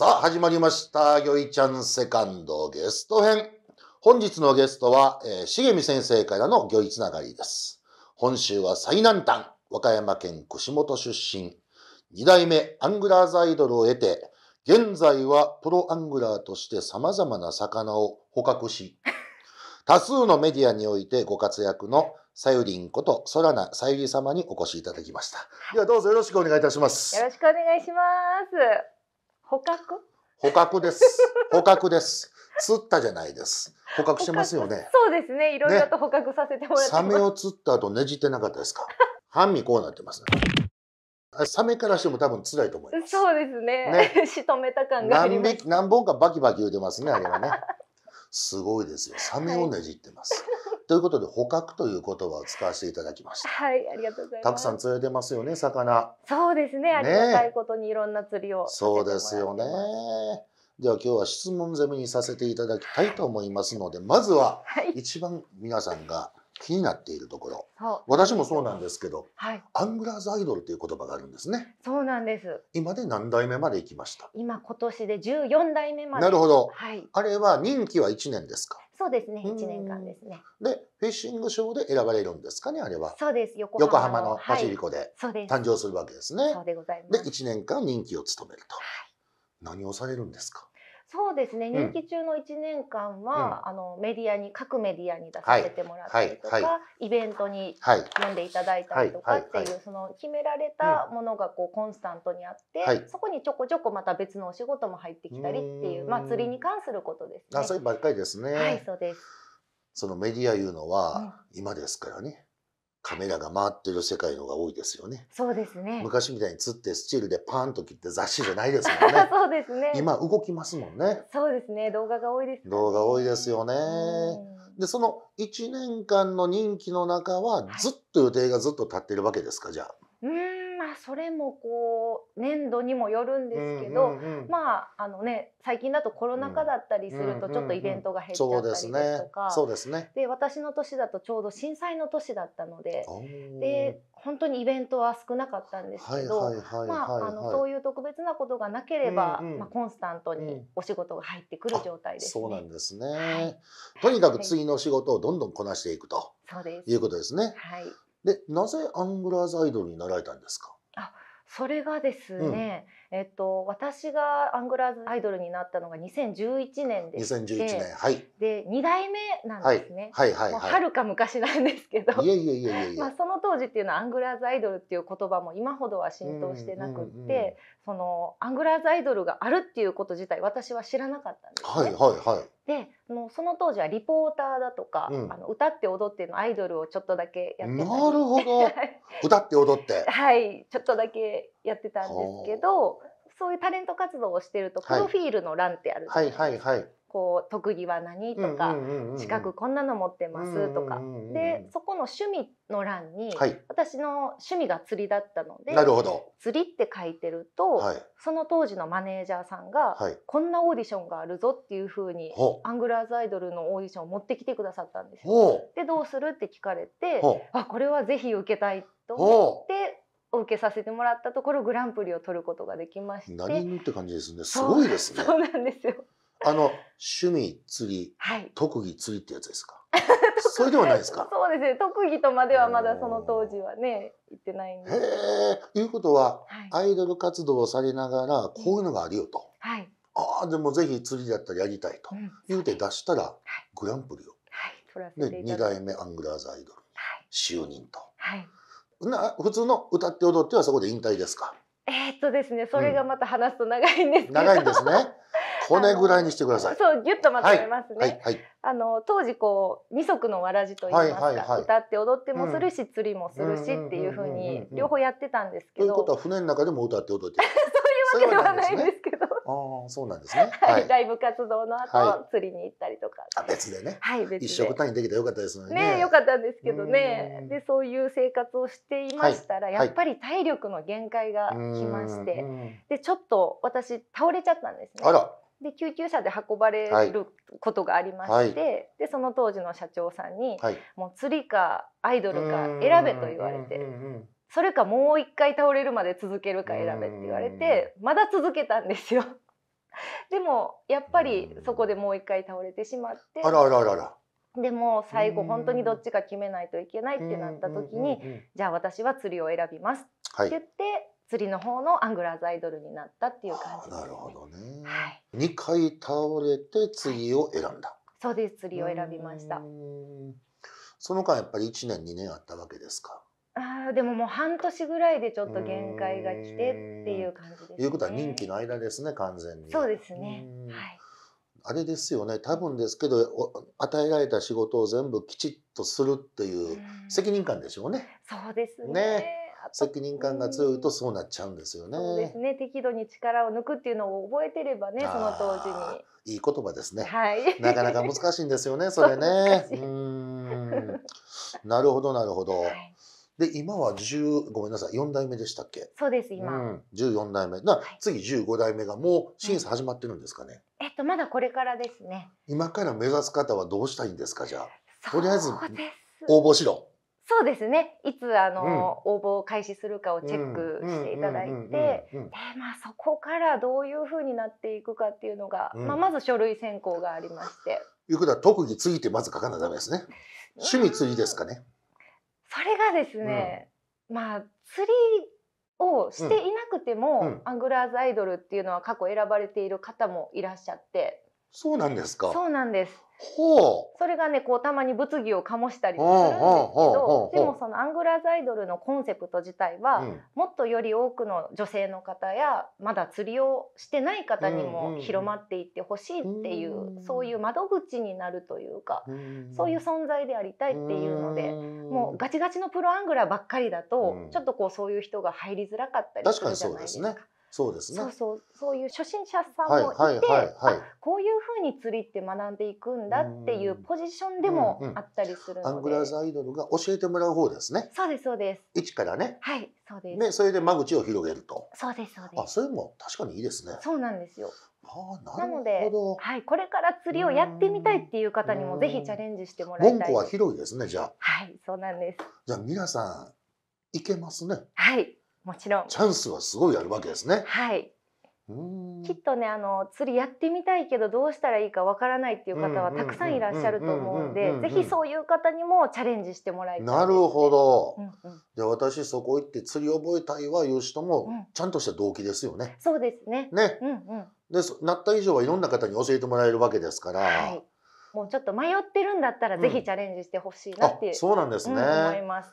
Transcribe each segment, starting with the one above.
さあ、始まりました。ギョイちゃんセカンドゲスト編。本日のゲストは、えしげ先生からのギョイつながりです。本州は最南端、和歌山県串本出身。二代目アングラーズアイドルを得て、現在はプロアングラーとして様々な魚を捕獲し、多数のメディアにおいてご活躍のさゆりんことソラナさゆり様にお越しいただきました。ではどうぞよろしくお願いいたします。よろしくお願いします。捕獲捕獲です。捕獲です。釣ったじゃないです。捕獲してますよね。そうですね。いろいろと捕獲させてもらってサメを釣った後ねじってなかったですか。半身こうなってます、ね。サメからしても多分辛いと思います。そうですね。ね仕留 めた感が何何本かバキバキ言うてますね、あれはね。すごいですよ。サメをねじってます。はいということで捕獲という言葉を使わせていただきました。はい、ありがとうございます。たくさん釣れてますよね、魚。そうですね、ありがたいことにいろんな釣りを、ね、そうですよね。では今日は質問攻めにさせていただきたいと思いますので、まずは一番皆さんが気になっているところ、はい、私もそうなんですけど、はい、アングラーズアイドルという言葉があるんですね。そうなんです。今で何代目まで行きました。今今年で十四代目まで。なるほど。はい、あれは任期は一年ですか。そうですね、1年間ですね。で、フィッシングショーで選ばれるんですかね、あれは。そうです、横浜のパシリコで誕生するわけですね。そうでございます。で、1年間任期を務めると。何をされるんですかそうですね任期中の1年間は、うん、あのメディアに各メディアに出させてもらったりとか、はいはい、イベントに読んでいただいたりとかっていう、その決められたものがこうコンスタントにあって、そこにちょこちょこまた別のお仕事も入ってきたりっていうまあ釣りに関することですね。あそればっかりですね。はいそうです。そのメディアいうのは、今ですからね。カメラが回ってる世界のが多いですよね。そうですね。昔みたいに釣ってスチールでパーンと切って雑誌じゃないですもんね。そうですね。今動きますもんね。そうですね。動画が多いです、ね、動画多いですよね。で、その一年間の任期の中はずっと予定がずっと立ってるわけですか、じゃあ。うん。まあそれもこう年度にもよるんですけど、まああのね最近だとコロナ禍だったりするとちょっとイベントが減っちゃったりですとか、そうですね。で私の年だとちょうど震災の年だったので、で本当にイベントは少なかったんですけど、まああのそういう特別なことがなければ、まあコンスタントにお仕事が入ってくる状態です、そうなんですね。とにかく次の仕事をどんどんこなしていくと。そうです。いうことですね。はい。でなぜアングラーズアイドルになられたんですかあそれがですね、うん、えっと、私がアングラーズアイドルになったのが2011年でして2011年、はい、で2代目なんですね、はいはいはいはる、い、か昔なんですけどいやいやいやいや、まあ、その当時っていうのはアングラーズアイドルっていう言葉も今ほどは浸透してなくって、そのアングラーズアイドルがあるっていうこと自体私は知らなかったんです、ね、はいはいはいでもうその当時はリポーターだとか、うん、あの歌って踊ってのアイドルをちょっとだけやってなるほど 歌って踊ってはいちょっとだけやってたんですけどそういうタレント活動をしてるとプロフィールの欄ってあるんです、はい、はいはいはいこう特技は何とか、資格こんなの持ってますとか、でそこの趣味の欄に、はい、私の趣味が釣りだったのでなるほど釣りって書いてると、その当時のマネージャーさんが、はい、こんなオーディションがあるぞっていうふうにアングラーズアイドルのオーディションを持ってきてくださったんですよ。でどうするって聞かれてあこれはぜひ受けたいと思ってお受けさせてもらったところグランプリを取ることができまして何って感じですねすごいですねそうなんですよあの趣味釣り、はい、特技釣りってやつですか。それではないですか。そうですね。特技とまではまだその当時はね、言ってないんで。へえ。いうことは、はい、アイドル活動をされながら、こういうのがあるよと。はい。ああ、でもぜひ釣りだったらやりたいと。言うて出したら、グランプリを。はい。取ら代目アングラーズアイドル。就任と。はい。な、普通の歌って踊ってはそこで引退ですか。えっとですね、それがまた話すと長いんです長いんですね。骨ぐらいにしてください。そう、ぎゅっとまとめますね。はい、はい、あの当時こう二足のわらじと言いますか、はいはいはい、歌って踊ってもするし、うん、釣りもするしっていうふうに両方やってたんですけど。ということは船の中でも歌って踊って。そういうわけではないんですけど。ああ、そうなんですね。はい、ライブ活動の後、はい、釣りに行ったりとか。あ、別でね。はい、別で。一食単位できたらよかったですね。ね、よかったんですけどね。で、そういう生活をしていましたら、はい、やっぱり体力の限界がきまして、で、ちょっと私倒れちゃったんですね。あら。で救急車で運ばれることがありまして、はい、でその当時の社長さんに、はい、もう釣りかアイドルか選べと言われて。それかもう一回倒れるまで続けるか選べって言われてまだ続けたんですよ でもやっぱりそこでもう一回倒れてしまってあらあらあららでも最後本当にどっちか決めないといけないってなった時にじゃあ私は釣りを選びますって言って、はい釣りの方のアングラーズアイドルになったっていう感じです、ね、なるほどね。はい。二回倒れて釣りを選んだ。そうです。釣りを選びました。その間やっぱり一年二年あったわけですか。ああでももう半年ぐらいでちょっと限界が来てっていう感じですね。いうことは任期の間ですね完全に。そうですね。はい。あれですよね多分ですけど与えられた仕事を全部きちっとするっていう責任感でしょうね。そうですねね責任感が強いとそうなっちゃうんですよね。そうですね。適度に力を抜くっていうのを覚えてればね、その当時に。いい言葉ですね。はい。なかなか難しいんですよね、それね。なるほど、なるほど。はいで今は10ごめんなさい4代目でしたっけそうです今、うん、14代目な、はい、次15代目がもう審査始まってるんですかね、うん、えっとまだこれからですね今から目指す方はどうしたいんですかじゃあとりあえず応募しろそうですねいつあの、うん、応募を開始するかをチェックしていただいてでまあそこからどういうふうになっていくかっていうのが、うん、まあ、まず書類選考がありまして。いうことは特技ついてまず書かなダメですね。趣味ついですかね。それがですね、うん、まあ釣りをしていなくても、アングラーズアイドルっていうのは過去選ばれている方もいらっしゃって。そうなんですか。そうなんです。ほうそれがねこうたまに物議を醸したりするんですけどでもそのアングラーズアイドルのコンセプト自体は、うん、もっとより多くの女性の方やまだ釣りをしてない方にも広まっていってほしいっていううん、そういう窓口になるというか、うん、そういう存在でありたいっていうので、もうガチガチのプロアングラーばっかりだと、ちょっとこうそういう人が入りづらかったりするじゃないですか。確かにそうですねそうですね。そうそうそういう初心者さんもいて、はいはいはいはい、こういうふうに釣りって学んでいくんだっていうポジションでもあったりするので、うんうん、アングラーズアイドルが教えてもらう方ですね。そうですそうです。一からね。はい、そうです。ね、それで間口を広げると。そうですそうです。あ、それも確かにいいですね。そうなんですよ。ななので、はい、これから釣りをやってみたいっていう方にもぜひチャレンジしてもらいたい。は広いですね、じゃあ。はい、そうなんです。じゃあ皆さん行けますね。はい、もちろんチャンスはすごいあるわけですねはいきっとねあの釣りやってみたいけどどうしたらいいかわからないっていう方はたくさんいらっしゃると思うんでぜひそういう方にもチャレンジしてもらいたいなるほど、うんうん、じゃあ私そこ行って釣り覚えたいわいう人もちゃんとした動機ですよね、うん、そうですねね、うんうん、でなった以上はいろんな方に教えてもらえるわけですから、はいもうちょっと迷ってるんだったら、ぜひチャレンジしてほしいなっていう、うん、そうなんですね、うん、思います。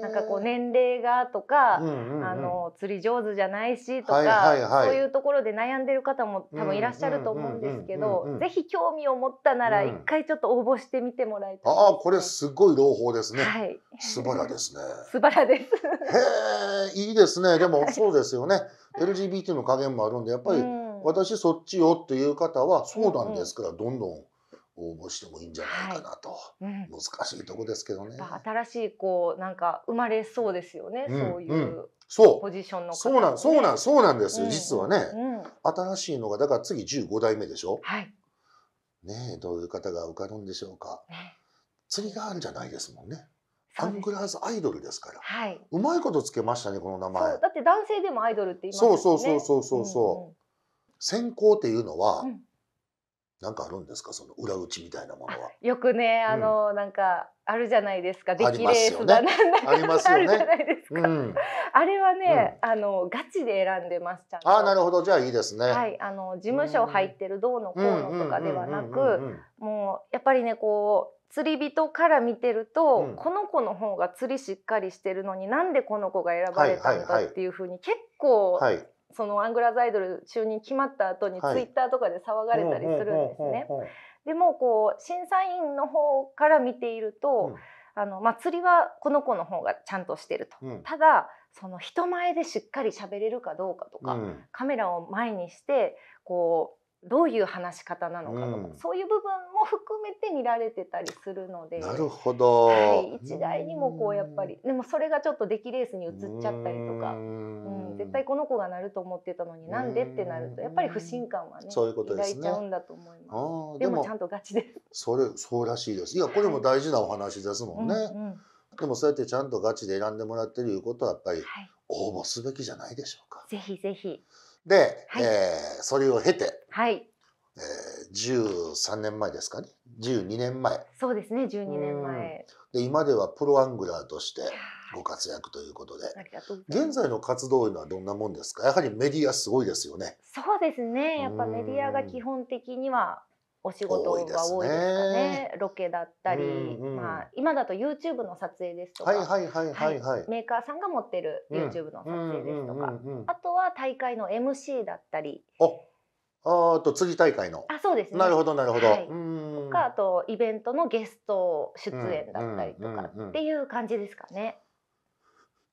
なんかこう年齢がとか、うんうんうん、あの釣り上手じゃないしとか、はいはい、そういうところで悩んでる方も多分いらっしゃると思うんですけど、ぜひ興味を持ったなら一回ちょっと応募してみてもらいたい、ね、ああこれすごい朗報ですね。はい。素晴らですね。素晴らです。へえいいですね。でもそうですよね。LGBT の加減もあるんでやっぱり、私そっちよっていう方はそうなんですから、どんどん。応募してもいいんじゃないかなと、はいうん、難しいとこですけどね。新しいこうなんか生まれそうですよね、うん、そういうそうポジションの、ね、そうなんそうなんそうなんです、うん、実はね、うん、新しいのがだから次十五代目でしょ、はい、ねどういう方が受かるんでしょうか、ね、釣りがあるんじゃないですもんね。アングラーズアイドルですから、はい、うまいことつけましたねこの名前そうだって男性でもアイドルって言いますよねそうそうそうそうそうそう、うんうん、先行っていうのは、うんなんかあるんですかその裏打ちみたいなものは。よくねあの、うん、なんかあるじゃないですか出来レースだなんだありますよね。あれはね、うん、あのガチで選んでますちゃんと。あなるほどじゃあいいですね。はいあの事務所入ってるどうのこうのとかではなくもうやっぱりねこう釣り人から見てると、うん、この子の方が釣りしっかりしてるのになんでこの子が選ばれたのかっていうふうに結構、はいそのアングラザイドル中に決まった後にツイッターとかで騒がれたりするんですね。でもこう審査員の方から見ていると、うん、あの祭りはこの子の方がちゃんとしてると、うん、ただその人前でしっかり喋れるかどうかとか、うん、カメラを前にしてこうどういう話し方なのかとか、うん、そういう部分も含めて見られてたりするのでなるほど、はい、一概にもこうやっぱりでもそれがちょっと出来レースに移っちゃったりとか、うん、うん、絶対この子がなると思ってたのになんでってなるとやっぱり不信感はねそういうことです、ね、抱いちゃうんだと思いますでもちゃんとガチですそれそうらしいですいやこれも大事なお話ですもんね。うんうんでもそうやってちゃんとガチで選んでもらってるいうことはやっぱり応募すべきじゃないでしょうか。ぜひぜひ。で、はい、えー、それを経て、はい、えー、13年前ですかね12年前そうですね12年前で今ではプロアングラーとしてご活躍ということで、現在の活動はどんなもんですかやはりメディアすごいですよねそうですねやっぱメディアが基本的にはお仕事が多いですかね、ね、ロケだったり、うんうん、まあ、今だと YouTube の撮影ですとかメーカーさんが持ってる YouTube の撮影ですとか、あとは大会の MC だったり。ああと次大会のあそうです、ね、なるほどなるほど、はい、とかあとイベントのゲスト出演だったりとかっていう感じですかね、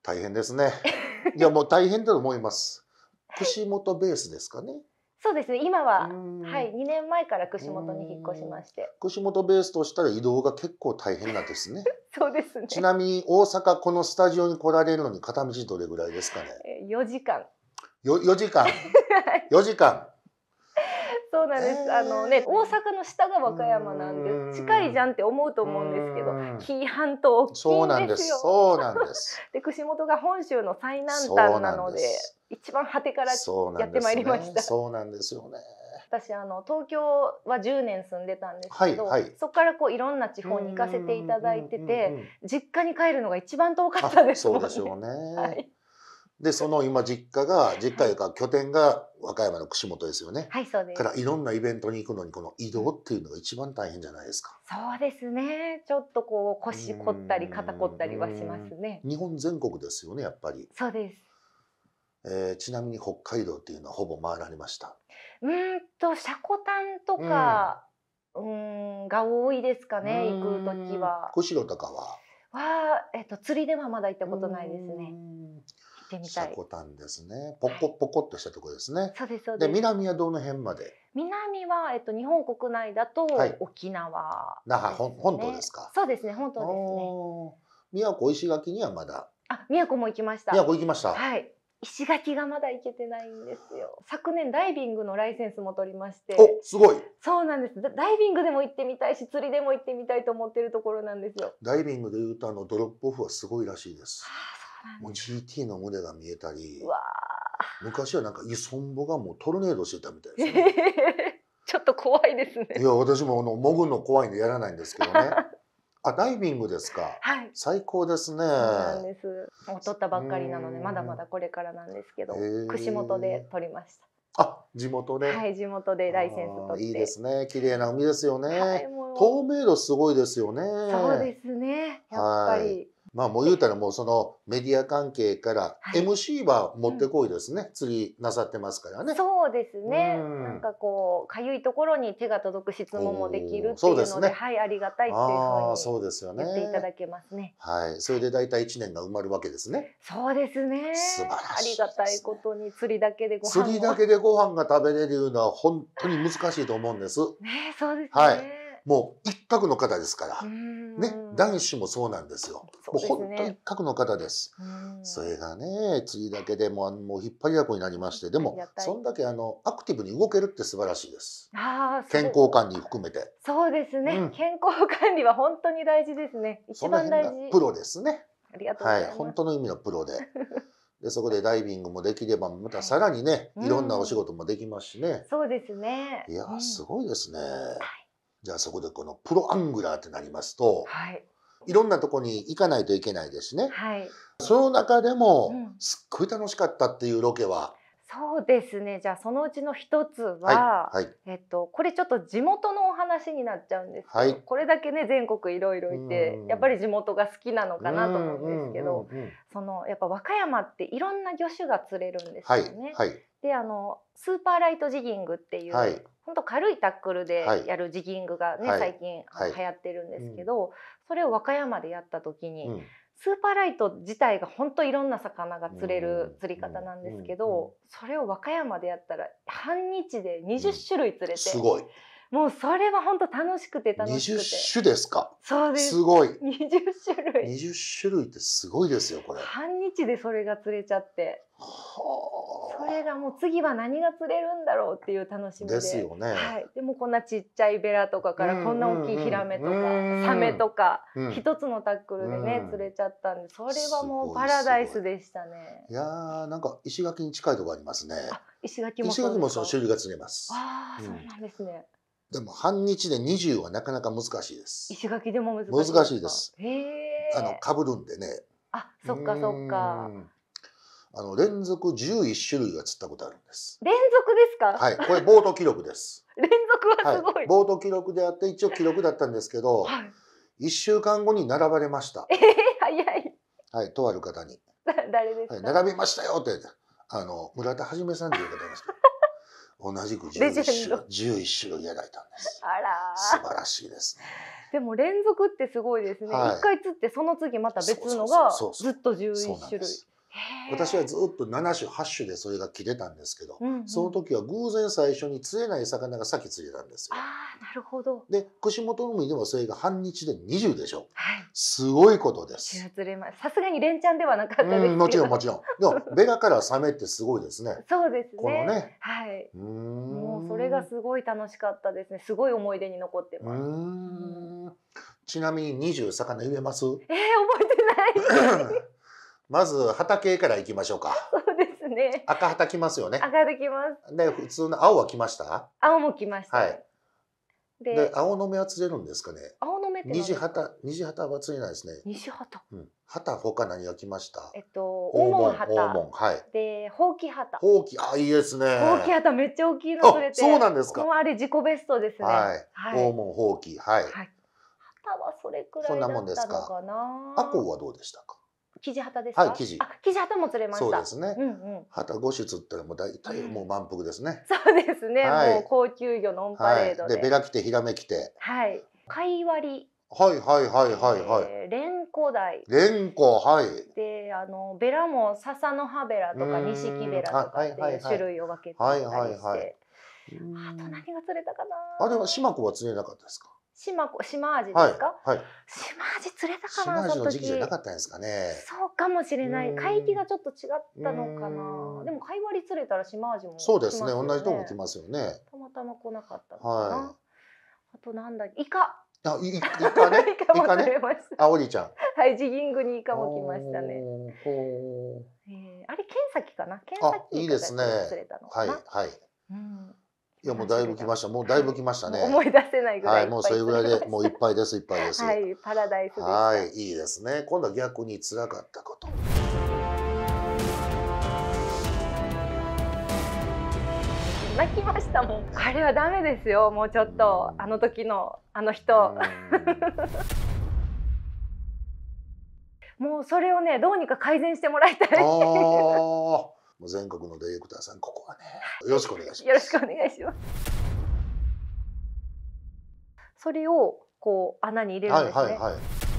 大変ですねいやもう大変だと思います串本ベースですかねそうですね今は、はい、2年前から串本に引っ越しまして串本ベースとしたら移動が結構大変なんですね そうですねちなみに大阪このスタジオに来られるのに片道どれぐらいですかね4時間よ4時間4時間そうなんです、えー、あのね大阪の下が和歌山なんで近いじゃんって思うと思うんですけど紀伊半島そういんですよそうなんですで 串本が本州の最南端なので一番果てからやってまいりました。そうなんです、ね、よね。私あの東京は10年住んでたんですけど、はいはい、そこからこういろんな地方に行かせていただいてて実家に帰るのが一番遠かったですもんね。そうでしょうね、はい、でその今実家が実家が拠点が和歌山の串本ですよね。はいそうです。からいろんなイベントに行くのにこの移動っていうのが一番大変じゃないですか。そうですね。ちょっとこう腰凝ったり肩凝ったりはしますね。日本全国ですよねやっぱり。そうです。えー、ちなみに北海道っていうのはほぼ回られましたうんとシャコタンとか、うん、うんが多いですかね行く時は釧路とかはは、えっと、釣りではまだ行ったことないですね行ってみたいシコタンですねポコポコっとしたとこですね、はい、そうですそうですで南はどの辺まで南は、えっと、日本国内だと沖縄、ね、那覇本島ですかそうですね本島ですね宮古石垣にはまだあ宮古も行きました宮古行きましたはい石垣がまだ行けてないんですよ昨年ダイビングのライセンスも取りましておすごいそうなんですダイビングでも行ってみたいし釣りでも行ってみたいと思ってるところなんですよダイビングでいうとあのドロップオフはすごいらしいですもう GT の胸が見えたり昔はなんかイソンボがもうトルネードしてたみたいですね ちょっと怖いですねいや私もあの潜るの怖いんでやらないんですけどね あ、ダイビングですか。はい。最高ですね。そうなんです。もう撮ったばっかりなので、まだまだこれからなんですけど、串本で撮りました。あ、地元で。はい、地元でライセンス取って。いいですね。綺麗な海ですよね。はい、透明度すごいですよね。そうですね。やっぱり。はいまあもう言うたらもうそのメディア関係から MC は持ってこいですね、はいうん、釣りなさってますからね。そうですね。うん、なんかこうかゆいところに手が届く質問もできるっていうので、ね、はいありがたいっていうふうに言っていただけますね。すねはい。それで大体一年が埋まるわけですね。そうですね。素晴らしい、ね、ありがたいことに釣りだけでご飯釣りだけでご飯が食べれるのは本当に難しいと思うんです。ね、そうですね。はい。もう一角の方ですから、ね、男子もそうなんですよ。もう本当一角の方です。それがね、次だけでももう引っ張りだこになりまして、でもそんだけあのアクティブに動けるって素晴らしいです。健康管理含めて。そうですね、健康管理は本当に大事ですね。一番大事。プロですね。ありがとうはい、本当の意味のプロで。でそこでダイビングもできればまたさらにね、は い、いろんなお仕事もできますしね、そうですねいや、すごいですね、うんいじゃあそこでこのプロアングラーってなりますと、はい、いろんなとこに行かないといけないですね、はい、その中でも、すっごい楽しかったっていうロケはそうですねじゃあそのうちの一つは、はいはい、えっと、これちょっと地元のお話になっちゃうんですけど、はい、これだけね全国いろいろいてやっぱり地元が好きなのかなと思うんですけどそのやっぱ和歌山っていろんな魚種が釣れるんですよね。であのスーパーライトジギングっていう、はい、ほんと軽いタックルでやるジギングがね、はい、最近流行ってるんですけど、はい、それを和歌山でやった時に、うん、スーパーライト自体が本当いろんな魚が釣れる釣り方なんですけど、それを和歌山でやったら半日で20種類釣れて、すごいもうそれは本当楽しくて楽しくて。20種ですか。そうです。すごい。20種類。20種類ってすごいですよ、これ。半日でそれが釣れちゃって。それがもう次は何が釣れるんだろうっていう楽しみで。ですよね。はい。でもこんなちっちゃいベラとかからこんな大きいヒラメとか、サメとか、一つのタックルでね、釣れちゃったんで、それはもうパラダイスでしたね。いやー、なんか石垣に近いとこありますね。石垣も石垣もその種類が釣れます。ああ、そうなんですね。うんでも半日で20はなかなか難しいです。石垣でも難しいです難しいです。あの、かぶるんでね。あ、そっかそっか。あの、連続11種類が釣ったことあるんです。連続ですかはい。これ、ボート記録です。連続はすごいはい、ボート記録であって、一応記録だったんですけど、はい、週間後に並ばれました。えー、早い。はい、とある方に。誰ですか、はい、並びましたよって、あの、村田はじめさんという方ですけ同じく11週11週いただいたんですあら素晴らしいですねでも連続ってすごいですね、はい、1回釣ってその次また別のがずっと11種類私はずっと7種8種でそれが切れたんですけど、うんうん、その時は偶然最初に釣れない魚が先釣れたんですよ。あなるほどで串本の海でもそれが半日で20でしょ、はい、すごいことです。さすがに連チャンではなかったうんもちろんもちろん。でもベガからサメってすごいですね。そうですね。このね。はい。うもうそれがすごい楽しかったですね。すごい思い出に残ってます。うんちなみに20魚言えます？えー、覚えてない。まず畑から行きましょうか。そうですね。赤畑来ますよね。赤畑来ます。で普通の青は来ました？青も来ました。はい。でで青の目は釣れるんですかね。青の目って虹旗虹旗は釣れないですね。虹旗。うん。旗他何が来ました？えっと黄門黄門はい。でほうき旗。ほうきあいいですね。ほうき旗めっちゃ大きいの釣れて。そうなんですか。もうあれ自己ベストですね。はい。はい、黄門ほうきはい。はい。旗はそれくらいだそんなもんですか。アコはどうでしたか？生地旗ですはい、生地。あ、生地旗も釣れました。そうですね。うんうん。旗五釣ったらもう大体もう満腹ですね。そうですね。はい、もう高級魚のオンパレードで。はい、でベラ来てヒラメ来て。はい。貝割り。はいはいはいはいはい。えー、レンコ鯛。レンコはい。で、あのベラも笹の葉ベラとかニシキベラとかっていう種類を分けてたりして。はいはいはい。あと何が釣れたかな。あれはシマ子は釣れなかったですか。島子島味ですか、はいはい、島味釣れたかなその時期じゃなかったんですかねそうかもしれない海域がちょっと違ったのかなでも貝割り釣れたら島味も、ね、そうですね同じとこ来ますよねたまたま来なかったはい、あとなんだイカあイ イカね イカも釣れまし、ね、あおじちゃんはいジギングにイカも来ましたねほう、えー、あれ剣先かな剣先いいですね釣れたのはいはいうんいやもうだいぶ来ました。もうだいぶ来ましたね。思い出せないぐらいはい、もうそれぐらいで、もういっぱいです、いっぱいです。はい、パラダイスはい、いいですね。今度は逆に辛かったこと。泣きましたもん。あれはダメですよ。もうちょっと、あの時のあの人。もうそれをね、どうにか改善してもらいたい。もう全国のディレクターさん、ここはね、よろしくお願いします。よろしくお願いします。それをこう穴に入れるんですね。はいはいはい